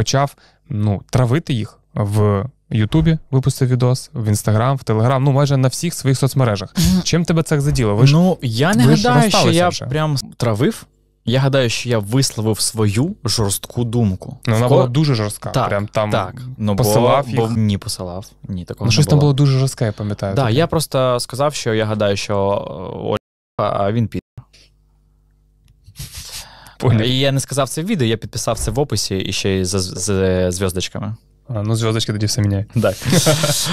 почав ну, травити їх в Ютубі, випустив відос, в Інстаграм, в Телеграм, ну майже на всіх своїх соцмережах. Чим тебе це заділо? Ви ж, ну я не ви гадаю, що я вже. прям травив. Я гадаю, що я висловив свою жорстку думку. Ну, Вона була дуже жорстка. Так, прям там так. Ну, посилав бо, їх. Бо, ні, посилав. Ні, такого ну, щось не було. там було дуже жорстке, я пам'ятаю. Так, да, я просто сказав, що я гадаю, що е, Ольга, а він під. Понял. І я не сказав це в відео, я підписав це в описі і ще й з зв'язочками. А, ну зв'язочки тоді все міняє. Так.